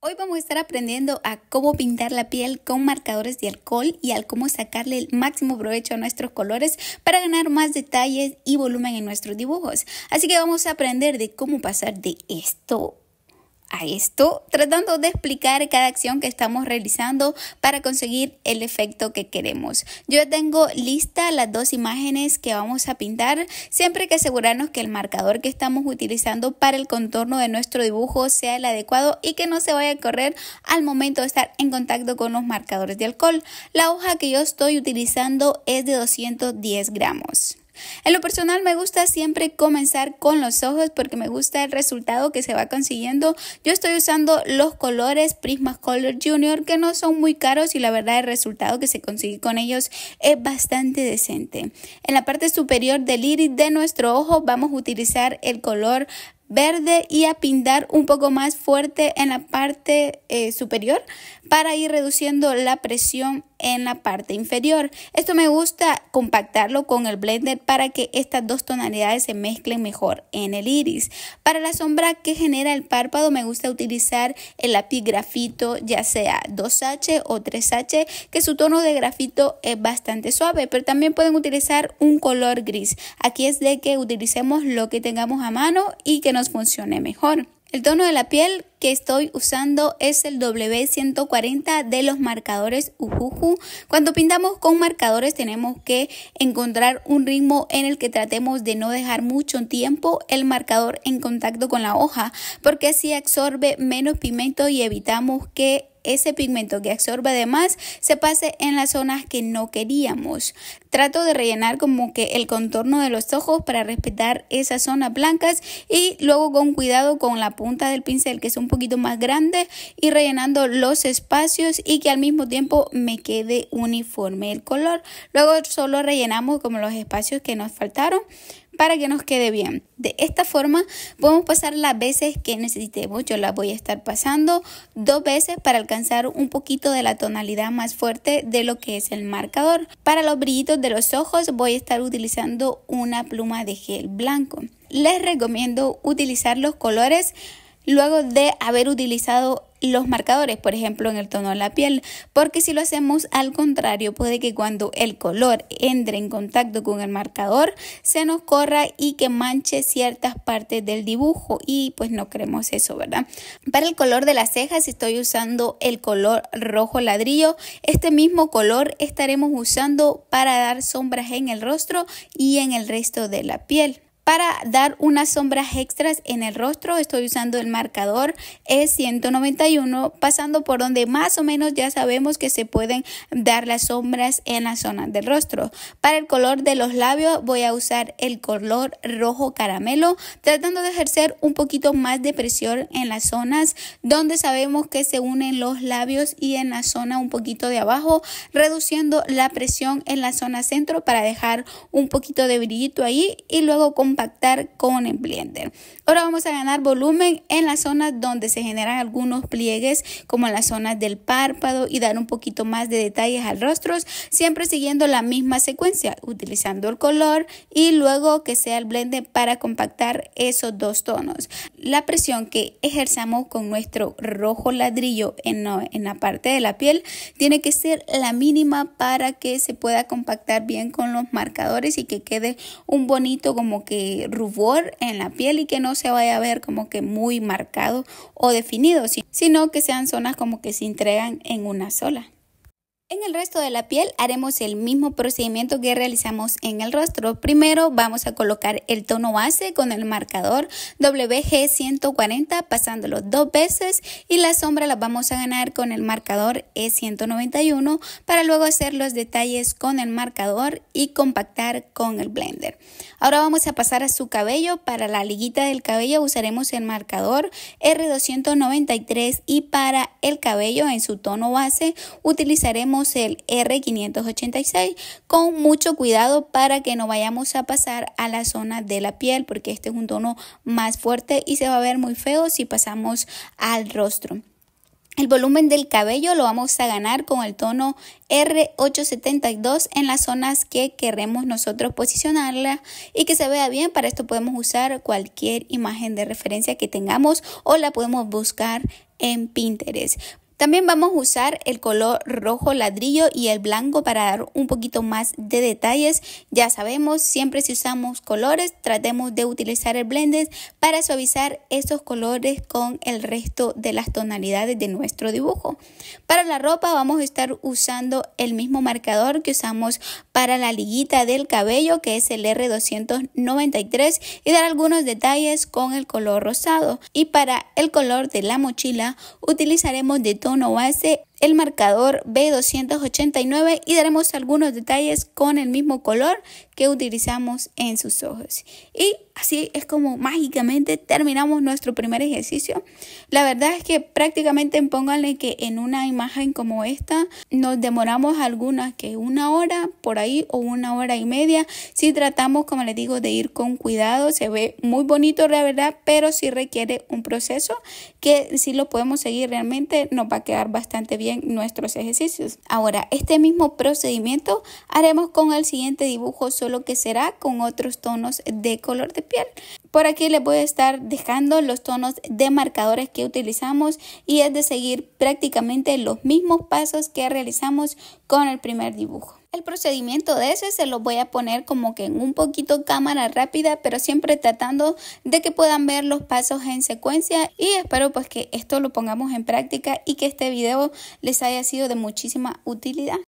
Hoy vamos a estar aprendiendo a cómo pintar la piel con marcadores de alcohol y al cómo sacarle el máximo provecho a nuestros colores para ganar más detalles y volumen en nuestros dibujos. Así que vamos a aprender de cómo pasar de esto a esto, tratando de explicar cada acción que estamos realizando para conseguir el efecto que queremos. Yo tengo lista las dos imágenes que vamos a pintar, siempre que asegurarnos que el marcador que estamos utilizando para el contorno de nuestro dibujo sea el adecuado y que no se vaya a correr al momento de estar en contacto con los marcadores de alcohol. La hoja que yo estoy utilizando es de 210 gramos. En lo personal me gusta siempre comenzar con los ojos porque me gusta el resultado que se va consiguiendo. Yo estoy usando los colores Prismacolor Color Junior que no son muy caros y la verdad el resultado que se consigue con ellos es bastante decente. En la parte superior del iris de nuestro ojo vamos a utilizar el color verde y a pintar un poco más fuerte en la parte eh, superior para ir reduciendo la presión en la parte inferior. Esto me gusta compactarlo con el blender para que estas dos tonalidades se mezclen mejor en el iris. Para la sombra que genera el párpado me gusta utilizar el lápiz grafito ya sea 2H o 3H que su tono de grafito es bastante suave pero también pueden utilizar un color gris. Aquí es de que utilicemos lo que tengamos a mano y que nos funcione mejor. El tono de la piel que estoy usando es el W140 de los marcadores Ujuju. Cuando pintamos con marcadores tenemos que encontrar un ritmo en el que tratemos de no dejar mucho tiempo el marcador en contacto con la hoja, porque así absorbe menos pigmento y evitamos que ese pigmento que absorbe además se pase en las zonas que no queríamos. Trato de rellenar como que el contorno de los ojos para respetar esas zonas blancas y luego con cuidado con la punta del pincel que es un poquito más grande y rellenando los espacios y que al mismo tiempo me quede uniforme el color. Luego solo rellenamos como los espacios que nos faltaron para que nos quede bien. De esta forma podemos pasar las veces que necesitemos. Yo las voy a estar pasando dos veces para alcanzar un poquito de la tonalidad más fuerte de lo que es el marcador. Para los brillitos de los ojos voy a estar utilizando una pluma de gel blanco. Les recomiendo utilizar los colores luego de haber utilizado los marcadores, por ejemplo, en el tono de la piel, porque si lo hacemos al contrario, puede que cuando el color entre en contacto con el marcador, se nos corra y que manche ciertas partes del dibujo y pues no queremos eso, ¿verdad? Para el color de las cejas estoy usando el color rojo ladrillo, este mismo color estaremos usando para dar sombras en el rostro y en el resto de la piel. Para dar unas sombras extras en el rostro estoy usando el marcador E191 pasando por donde más o menos ya sabemos que se pueden dar las sombras en la zona del rostro. Para el color de los labios voy a usar el color rojo caramelo tratando de ejercer un poquito más de presión en las zonas donde sabemos que se unen los labios y en la zona un poquito de abajo reduciendo la presión en la zona centro para dejar un poquito de brillito ahí y luego con compactar con el blender. Ahora vamos a ganar volumen en las zonas donde se generan algunos pliegues como en las zonas del párpado y dar un poquito más de detalles al rostro, siempre siguiendo la misma secuencia, utilizando el color y luego que sea el blender para compactar esos dos tonos. La presión que ejerzamos con nuestro rojo ladrillo en la parte de la piel tiene que ser la mínima para que se pueda compactar bien con los marcadores y que quede un bonito como que rubor en la piel y que no se vaya a ver como que muy marcado o definido, sino que sean zonas como que se entregan en una sola. En el resto de la piel haremos el mismo procedimiento que realizamos en el rostro. Primero vamos a colocar el tono base con el marcador WG140 pasándolo dos veces y la sombra la vamos a ganar con el marcador E191 para luego hacer los detalles con el marcador y compactar con el blender. Ahora vamos a pasar a su cabello. Para la liguita del cabello usaremos el marcador R293 y para el cabello en su tono base utilizaremos el R586 con mucho cuidado para que no vayamos a pasar a la zona de la piel porque este es un tono más fuerte y se va a ver muy feo si pasamos al rostro. El volumen del cabello lo vamos a ganar con el tono R872 en las zonas que queremos nosotros posicionarla y que se vea bien. Para esto podemos usar cualquier imagen de referencia que tengamos o la podemos buscar en Pinterest. También vamos a usar el color rojo ladrillo y el blanco para dar un poquito más de detalles. Ya sabemos, siempre si usamos colores, tratemos de utilizar el blendes para suavizar estos colores con el resto de las tonalidades de nuestro dibujo. Para la ropa vamos a estar usando el mismo marcador que usamos para la liguita del cabello, que es el R293, y dar algunos detalles con el color rosado. Y para el color de la mochila utilizaremos de tono base el marcador B289 y daremos algunos detalles con el mismo color que utilizamos en sus ojos. Y así es como mágicamente terminamos nuestro primer ejercicio. La verdad es que prácticamente pónganle que en una imagen como esta nos demoramos algunas que una hora por ahí o una hora y media. Si tratamos, como les digo, de ir con cuidado, se ve muy bonito la verdad, pero si requiere un proceso que si lo podemos seguir realmente nos va a quedar bastante bien nuestros ejercicios. Ahora, este mismo procedimiento haremos con el siguiente dibujo, solo que será con otros tonos de color de piel. Por aquí les voy a estar dejando los tonos de marcadores que utilizamos y es de seguir prácticamente los mismos pasos que realizamos con el primer dibujo. El procedimiento de ese se lo voy a poner como que en un poquito cámara rápida, pero siempre tratando de que puedan ver los pasos en secuencia y espero pues que esto lo pongamos en práctica y que este video les haya sido de muchísima utilidad.